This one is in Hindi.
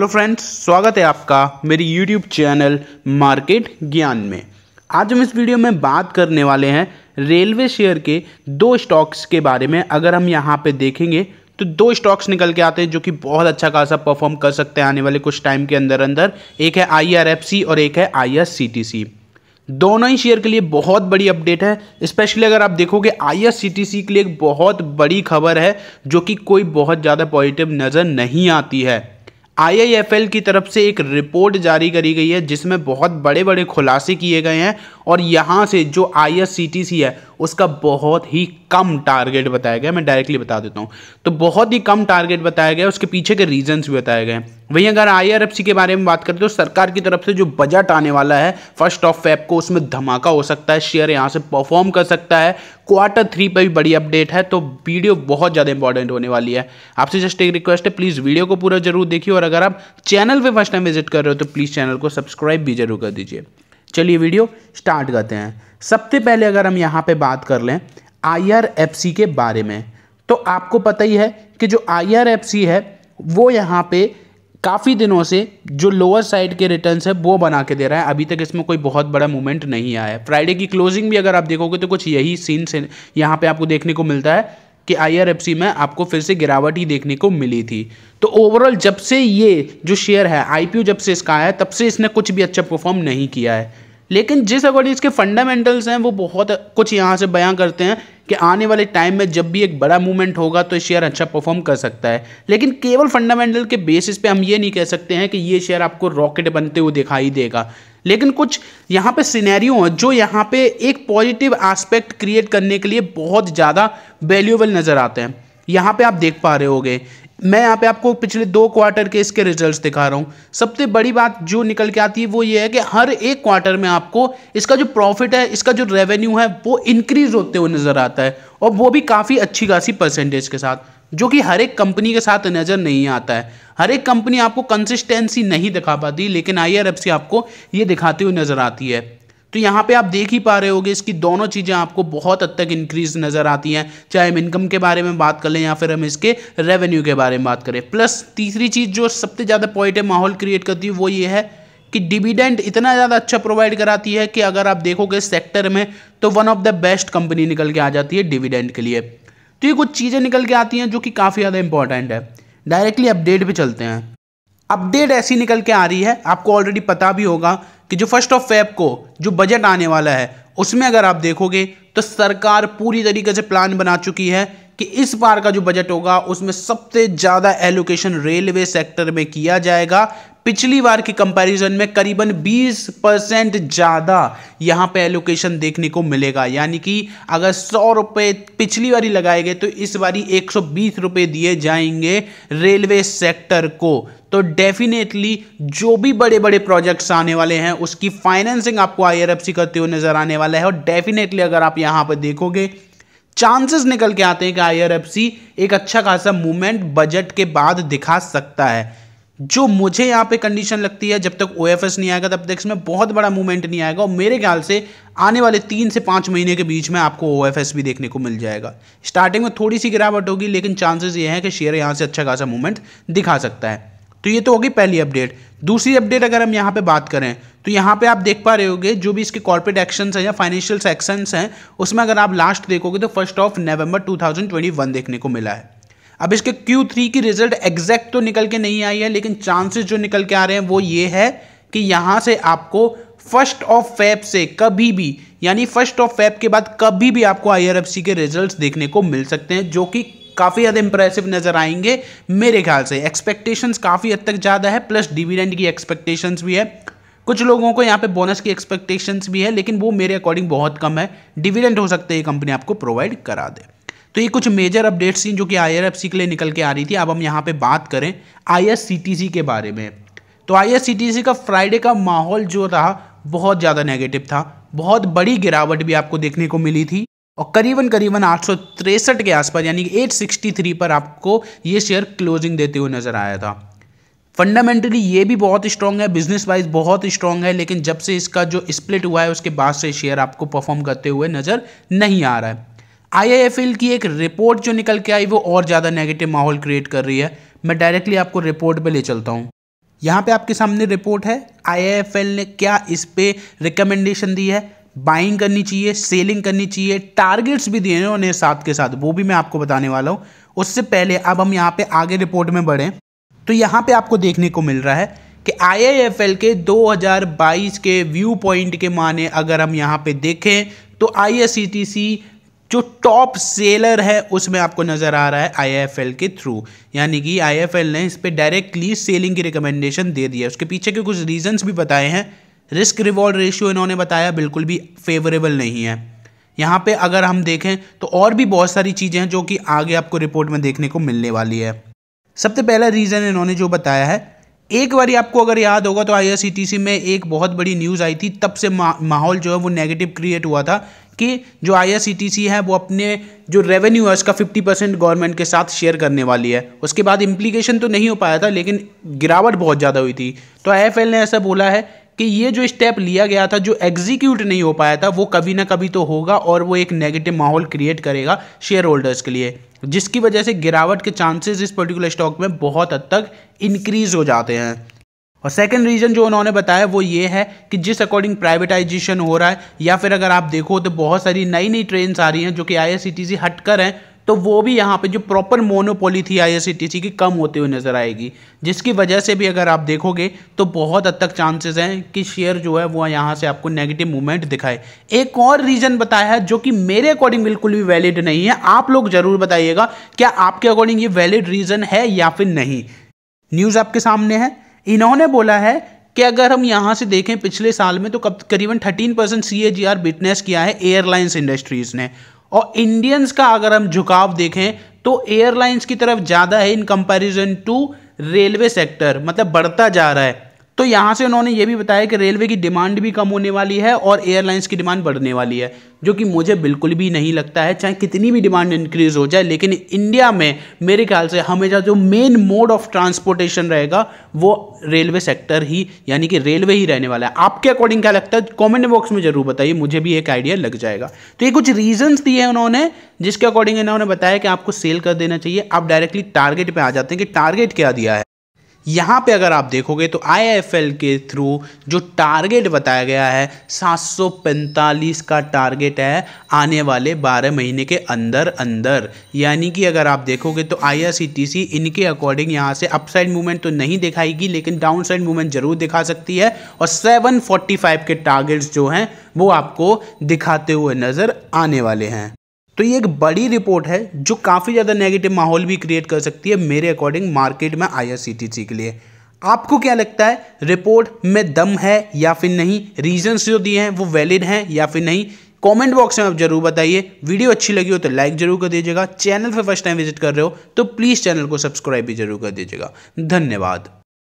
हेलो फ्रेंड्स स्वागत है आपका मेरी यूट्यूब चैनल मार्केट ज्ञान में आज हम इस वीडियो में बात करने वाले हैं रेलवे शेयर के दो स्टॉक्स के बारे में अगर हम यहाँ पे देखेंगे तो दो स्टॉक्स निकल के आते हैं जो कि बहुत अच्छा खासा परफॉर्म कर सकते हैं आने वाले कुछ टाइम के अंदर अंदर एक है आई और एक है आई दोनों ही शेयर के लिए बहुत बड़ी अपडेट है स्पेशली अगर आप देखोगे आई के लिए एक बहुत बड़ी खबर है जो कि कोई बहुत ज़्यादा पॉजिटिव नज़र नहीं आती है आई की तरफ से एक रिपोर्ट जारी करी गई है जिसमें बहुत बड़े बड़े खुलासे किए गए हैं और यहाँ से जो आई है उसका बहुत ही कम टारगेट बताया गया मैं डायरेक्टली बता देता हूँ तो बहुत ही कम टारगेट बताया गया उसके पीछे के रीजंस भी बताए गए वहीं अगर आई के बारे में बात करते हो तो सरकार की तरफ से जो बजट आने वाला है फर्स्ट ऑफ फेब को उसमें धमाका हो सकता है शेयर यहाँ से परफॉर्म कर सकता है क्वार्टर थ्री पर भी बड़ी अपडेट है तो वीडियो बहुत ज़्यादा इंपॉर्टेंट होने वाली है आपसे जस्ट एक रिक्वेस्ट है प्लीज़ वीडियो को पूरा जरूर देखिए और अगर आप चैनल पर फर्स्ट टाइम विजिट कर रहे हो तो प्लीज़ चैनल को सब्सक्राइब भी जरूर कर दीजिए चलिए वीडियो स्टार्ट करते हैं सबसे पहले अगर हम यहाँ पे बात कर लें आई के बारे में तो आपको पता ही है कि जो आई है वो यहाँ पे काफ़ी दिनों से जो लोअर साइड के रिटर्न्स है वो बना के दे रहा है अभी तक इसमें कोई बहुत बड़ा मूवमेंट नहीं आया है फ्राइडे की क्लोजिंग भी अगर आप देखोगे तो कुछ यही सीन से यहाँ पे आपको देखने को मिलता है कि आईआरएफसी में आपको फिर से गिरावट ही देखने को मिली थी तो ओवरऑल जब से ये जो शेयर है आईपीओ जब से इसका आया तब से इसने कुछ भी अच्छा परफॉर्म नहीं किया है लेकिन जिस अकॉर्डिंग इसके फंडामेंटल्स हैं वो बहुत कुछ यहाँ से बयां करते हैं कि आने वाले टाइम में जब भी एक बड़ा मूवमेंट होगा तो शेयर अच्छा परफॉर्म कर सकता है लेकिन केवल फंडामेंटल के बेसिस पे हम ये नहीं कह सकते हैं कि ये शेयर आपको रॉकेट बनते हुए दिखाई देगा लेकिन कुछ यहाँ पे सिनेरियो हैं जो यहाँ पे एक पॉजिटिव एस्पेक्ट क्रिएट करने के लिए बहुत ज़्यादा वैल्यूएबल नज़र आते हैं यहाँ पे आप देख पा रहे होगे मैं यहाँ पे आपको पिछले दो क्वार्टर के इसके रिजल्ट्स दिखा रहा हूँ सबसे बड़ी बात जो निकल के आती है वो ये है कि हर एक क्वार्टर में आपको इसका जो प्रॉफिट है इसका जो रेवेन्यू है वो इंक्रीज होते हुए नज़र आता है और वो भी काफ़ी अच्छी खासी परसेंटेज के साथ जो कि हर एक कंपनी के साथ नज़र नहीं आता है हर एक कंपनी आपको कंसिस्टेंसी नहीं दिखा पाती लेकिन आई आपको ये दिखाती हुई नज़र आती है तो यहाँ पे आप देख ही पा रहे होगे इसकी दोनों चीज़ें आपको बहुत हद तक इंक्रीज नज़र आती हैं चाहे हम इनकम के बारे में बात कर लें या फिर हम इसके रेवेन्यू के बारे में बात करें प्लस तीसरी चीज़ जो सबसे ज़्यादा है माहौल क्रिएट करती है वो ये है कि डिविडेंड इतना ज़्यादा अच्छा प्रोवाइड कराती है कि अगर आप देखोगे सेक्टर में तो one of the best company निकल के आ जाती है डिविडेंड के लिए तो ये कुछ चीज़ें निकल के आती हैं जो कि काफ़ी ज़्यादा इंपॉर्टेंट है डायरेक्टली अपडेट पर चलते हैं अपडेट ऐसी निकल के आ रही है आपको ऑलरेडी पता भी होगा कि जो फर्स्ट ऑफ फेब को जो बजट आने वाला है उसमें अगर आप देखोगे तो सरकार पूरी तरीके से प्लान बना चुकी है कि इस बार का जो बजट होगा उसमें सबसे ज़्यादा एलोकेशन रेलवे सेक्टर में किया जाएगा पिछली बार के कंपैरिजन में करीबन 20 परसेंट ज़्यादा यहां पे एलोकेशन देखने को मिलेगा यानी कि अगर सौ रुपए पिछली बारी लगाए गए तो इस बारी एक सौ दिए जाएंगे रेलवे सेक्टर को तो डेफिनेटली जो भी बड़े बड़े प्रोजेक्ट्स आने वाले हैं उसकी फाइनेंसिंग आपको आई करते हुए नज़र आने वाला है और डेफिनेटली अगर आप यहां पर देखोगे चांसेस निकल के आते हैं कि आई एक अच्छा खासा मूवमेंट बजट के बाद दिखा सकता है जो मुझे यहाँ पे कंडीशन लगती है जब तक ओ नहीं आएगा तब तक इसमें बहुत बड़ा मूवमेंट नहीं आएगा और मेरे ख्याल से आने वाले तीन से पाँच महीने के बीच में आपको ओ भी देखने को मिल जाएगा स्टार्टिंग में थोड़ी सी गिरावट होगी लेकिन चांसेस ये हैं कि शेयर यहाँ से अच्छा खासा मूवमेंट दिखा सकता है तो ये तो होगी पहली अपडेट दूसरी अपडेट अगर हम यहाँ पे बात करें तो यहाँ पे आप देख पा रहे होंगे जो भी इसके कॉर्पोरेट एक्शंस हैं या फाइनेंशियल सेक्शंस हैं उसमें अगर आप लास्ट देखोगे तो फर्स्ट ऑफ नवंबर 2021 देखने को मिला है अब इसके Q3 की रिजल्ट एग्जैक्ट तो निकल के नहीं आई है लेकिन चांसेस जो निकल के आ रहे हैं वो ये है कि यहाँ से आपको फर्स्ट ऑफ फैप से कभी भी यानी फर्स्ट ऑफ फैप के बाद कभी भी आपको आई के रिजल्ट देखने को मिल सकते हैं जो कि काफ़ी ज़्यादा इंप्रेसिव नजर आएंगे मेरे ख्याल से एक्सपेक्टेशंस काफ़ी हद तक ज़्यादा है प्लस डिविडेंड की एक्सपेक्टेशंस भी है कुछ लोगों को यहाँ पे बोनस की एक्सपेक्टेशंस भी है लेकिन वो मेरे अकॉर्डिंग बहुत कम है डिविडेंड हो सकता है कंपनी आपको प्रोवाइड करा दे तो ये कुछ मेजर अपडेट्स थी जो कि आई के लिए निकल के आ रही थी अब हम यहाँ पे बात करें आई के बारे में तो आई का फ्राइडे का माहौल जो रहा बहुत ज़्यादा नेगेटिव था बहुत बड़ी गिरावट भी आपको देखने को मिली थी और करीबन करीबन आठ के आसपास यानी कि 863 पर आपको ये शेयर क्लोजिंग देते हुए नज़र आया था फंडामेंटली ये भी बहुत स्ट्रॉन्ग है बिजनेस वाइज बहुत स्ट्रॉन्ग है लेकिन जब से इसका जो स्प्लिट हुआ है उसके बाद से शेयर आपको परफॉर्म करते हुए नज़र नहीं आ रहा है आई की एक रिपोर्ट जो निकल के आई वो और ज़्यादा नेगेटिव माहौल क्रिएट कर रही है मैं डायरेक्टली आपको रिपोर्ट पे ले चलता हूँ यहाँ पे आपके सामने रिपोर्ट है आई ने क्या इस पर रिकमेंडेशन दी है बाइंग करनी चाहिए सेलिंग करनी चाहिए टारगेट्स भी दिए हैं उन्हें साथ के साथ वो भी मैं आपको बताने वाला हूँ उससे पहले अब हम यहाँ पे आगे रिपोर्ट में बढ़ें तो यहाँ पे आपको देखने को मिल रहा है कि आई के 2022 के व्यू पॉइंट के माने अगर हम यहाँ पे देखें तो आई जो टॉप सेलर है उसमें आपको नज़र आ रहा है आई के थ्रू यानी कि आई ने इस पर डायरेक्टली सेलिंग की रिकमेंडेशन दे दिया है उसके पीछे के कुछ रीजन्स भी बताए हैं रिस्क रिवॉर्ड रेशियो इन्होंने बताया बिल्कुल भी फेवरेबल नहीं है यहाँ पे अगर हम देखें तो और भी बहुत सारी चीज़ें हैं जो कि आगे आपको रिपोर्ट में देखने को मिलने वाली है सबसे पहला रीज़न इन्होंने जो बताया है एक बारी आपको अगर याद होगा तो आई e में एक बहुत बड़ी न्यूज़ आई थी तब से मा, माहौल जो है वो नेगेटिव क्रिएट हुआ था कि जो आई e है वो अपने जो रेवेन्यू है उसका 50 परसेंट गवर्नमेंट के साथ शेयर करने वाली है उसके बाद इम्प्लीकेशन तो नहीं हो पाया था लेकिन गिरावट बहुत ज़्यादा हुई थी तो आई ने ऐसा बोला है कि ये जो स्टेप लिया गया था जो एग्जीक्यूट नहीं हो पाया था वो कभी ना कभी तो होगा और वो एक नेगेटिव माहौल क्रिएट करेगा शेयर होल्डर्स के लिए जिसकी वजह से गिरावट के चांसेस इस पर्टिकुलर स्टॉक में बहुत हद तक इंक्रीज हो जाते हैं और सेकेंड रीज़न जो उन्होंने बताया वो ये है कि जिस अकॉर्डिंग प्राइवेटाइजेशन हो रहा है या फिर अगर आप देखो तो बहुत सारी नई नई ट्रेन्स आ रही हैं जो कि आई हटकर हैं तो वो भी यहाँ पे जो प्रॉपर मोनोपोली थी आई की कम होते हुए नजर आएगी जिसकी वजह से भी अगर आप देखोगे तो बहुत हद तक चांसेस हैं कि शेयर जो है वो यहाँ से आपको नेगेटिव मूवमेंट दिखाए एक और रीजन बताया है जो कि मेरे अकॉर्डिंग बिल्कुल भी वैलिड नहीं है आप लोग जरूर बताइएगा क्या आपके अकॉर्डिंग ये वैलिड रीजन है या फिर नहीं न्यूज आपके सामने है इन्होंने बोला है कि अगर हम यहाँ से देखें पिछले साल में तो करीबन 13 परसेंट सी बिटनेस किया है एयरलाइंस इंडस्ट्रीज़ ने और इंडियंस का अगर हम झुकाव देखें तो एयरलाइंस की तरफ ज़्यादा है in comparison to railway sector मतलब बढ़ता जा रहा है तो यहाँ से उन्होंने ये भी बताया कि रेलवे की डिमांड भी कम होने वाली है और एयरलाइंस की डिमांड बढ़ने वाली है जो कि मुझे बिल्कुल भी नहीं लगता है चाहे कितनी भी डिमांड इंक्रीज हो जाए लेकिन इंडिया में मेरे ख्याल से हमेशा जो मेन मोड ऑफ ट्रांसपोर्टेशन रहेगा वो रेलवे सेक्टर ही यानी कि रेलवे ही रहने वाला है आपके अकॉर्डिंग क्या लगता है कॉमेंट बॉक्स में जरूर बताइए मुझे भी एक आइडिया लग जाएगा तो ये कुछ रीजन्स दिए हैं उन्होंने जिसके अकॉर्डिंग इन्होंने बताया कि आपको सेल कर देना चाहिए आप डायरेक्टली टारगेट पर आ जाते हैं कि टारगेट क्या दिया है यहाँ पे अगर आप देखोगे तो आई के थ्रू जो टारगेट बताया गया है 745 का टारगेट है आने वाले 12 महीने के अंदर अंदर यानी कि अगर आप देखोगे तो आई इनके अकॉर्डिंग यहाँ से अपसाइड मूवमेंट तो नहीं दिखाएगी लेकिन डाउन साइड मूवमेंट जरूर दिखा सकती है और 745 के टारगेट्स जो हैं वो आपको दिखाते हुए नज़र आने वाले हैं तो ये एक बड़ी रिपोर्ट है जो काफ़ी ज़्यादा नेगेटिव माहौल भी क्रिएट कर सकती है मेरे अकॉर्डिंग मार्केट में आई के लिए आपको क्या लगता है रिपोर्ट में दम है या फिर नहीं रीजंस जो दिए हैं वो वैलिड हैं या फिर नहीं कमेंट बॉक्स में आप जरूर बताइए वीडियो अच्छी लगी हो तो लाइक जरूर कर दीजिएगा चैनल पर फर्स्ट टाइम विजिट कर रहे हो तो प्लीज़ चैनल को सब्सक्राइब भी जरूर कर दीजिएगा धन्यवाद